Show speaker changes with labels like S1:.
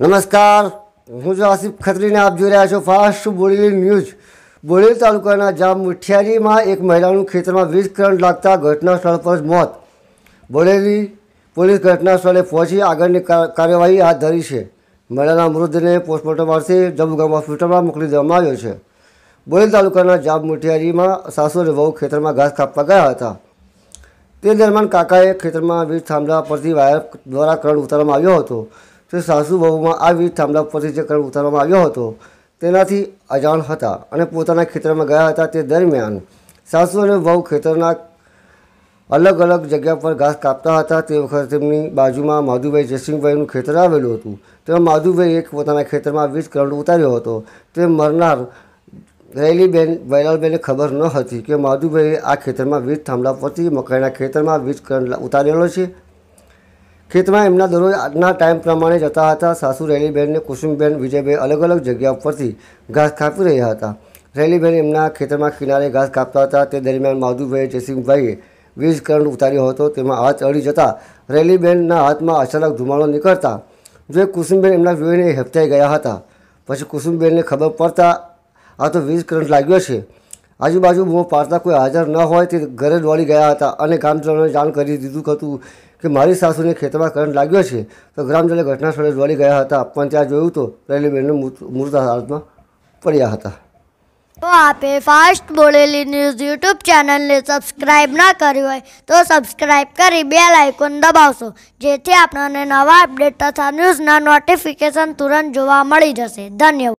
S1: નમસ્કાર હું છું આસિફ ખત્રીને આપ જોઈ રહ્યા છો ફાસ્ટ બોરેલી ન્યૂઝ બોરેલી તાલુકાના જામ મુઠિયારીમાં એક મહિલાનું ખેતરમાં વીજ કરંટ લાગતા ઘટના સ્થળ પર જ મોત બોરેલી પોલીસ ઘટના સ્થળે પહોંચી આગળની કાર્યવાહી હાથ ધરી છે મહિલાના મૃતદેહને પોસ્ટમોર્ટમ અર્થે જબુગામ હોસ્પિટલમાં મોકલી દેવામાં આવ્યો છે બોરેલી તાલુકાના જામ મુઠિયારીમાં સાસુ અને વહુ ખેતરમાં ઘાસ કાપવા ગયા હતા તે દરમિયાન કાકાએ ખેતરમાં વીજ થાંભલા પરથી વાયર દ્વારા કરંટ ઉતારવામાં આવ્યો હતો તે સાસુ વહુમાં આવી થાંભલા પરથી જે કણ ઉતારવામાં આવ્યો હતો તેનાથી અજાણ હતા અને પોતાના ખેતરમાં ગયા હતા તે દરમિયાન સાસુ અને વહુ ખેતરના અલગ અલગ જગ્યા પર ઘાસ કાપતા હતા તે વખતે તેમની બાજુમાં માધુભાઈ જયસિંહભાઈનું ખેતર આવેલું હતું તેમાં માધુભાઈએ પોતાના ખેતરમાં વીજ કરંટ ઉતાર્યો હતો તે મરનાર રહેલી બેન ખબર ન હતી કે માધુભાઈએ આ ખેતરમાં વીજ થાંભલા પરથી મકાઈના ખેતરમાં વીજ કરંટ ઉતારેલો છે ખેતમાં એમના દરરોજ આજના ટાઈમ પ્રમાણે જતા હતા સાસુ રેલીબેનને અને કુસુમબેન વિજયભાઈ અલગ અલગ જગ્યા ઉપરથી ઘાસ કાપી રહ્યા હતા રેલીબેન એમના ખેતરમાં કિનારે ઘાસ કાપતા હતા તે દરમિયાન માધુભાઈએ જયસિંહભાઈએ વીજ કરંટ ઉતાર્યો હતો તેમાં હાથ અડી જતા રેલીબેનના હાથમાં અચાનક ધુમાડો નીકળતા જે કુસુમબેન એમના વ્યૂહને હેપતાઈ ગયા હતા પછી કુસુમબેનને ખબર પડતા આ તો વીજ કરંટ લાગ્યો છે આજુબાજુ પાડતા કોઈ હાજર ન હોય તે ઘરે દોડી ગયા હતા અને ગ્રામજનોને જાણ કરી દીધું હતું કે મારી સાસુને ખેતરમાં કરંટ લાગ્યો છે તો ગ્રામજનો ઘટના સ્થળે દોડી ગયા હતા પણ ત્યાં જોયું તો પહેલી બહેનને મૃત હાલતમાં પડ્યા હતા
S2: તો આપે ફાસ્ટ બોલેલી ન્યૂઝ યુટ્યુબ ચેનલને સબસ્ક્રાઇબ ના કરી હોય તો સબસ્ક્રાઇબ કરી બે આઇકોન દબાવશો જેથી આપણને નવા અપડેટ તથા ન્યૂઝના નોટિફિકેશન તુરંત જોવા મળી જશે ધન્યવાદ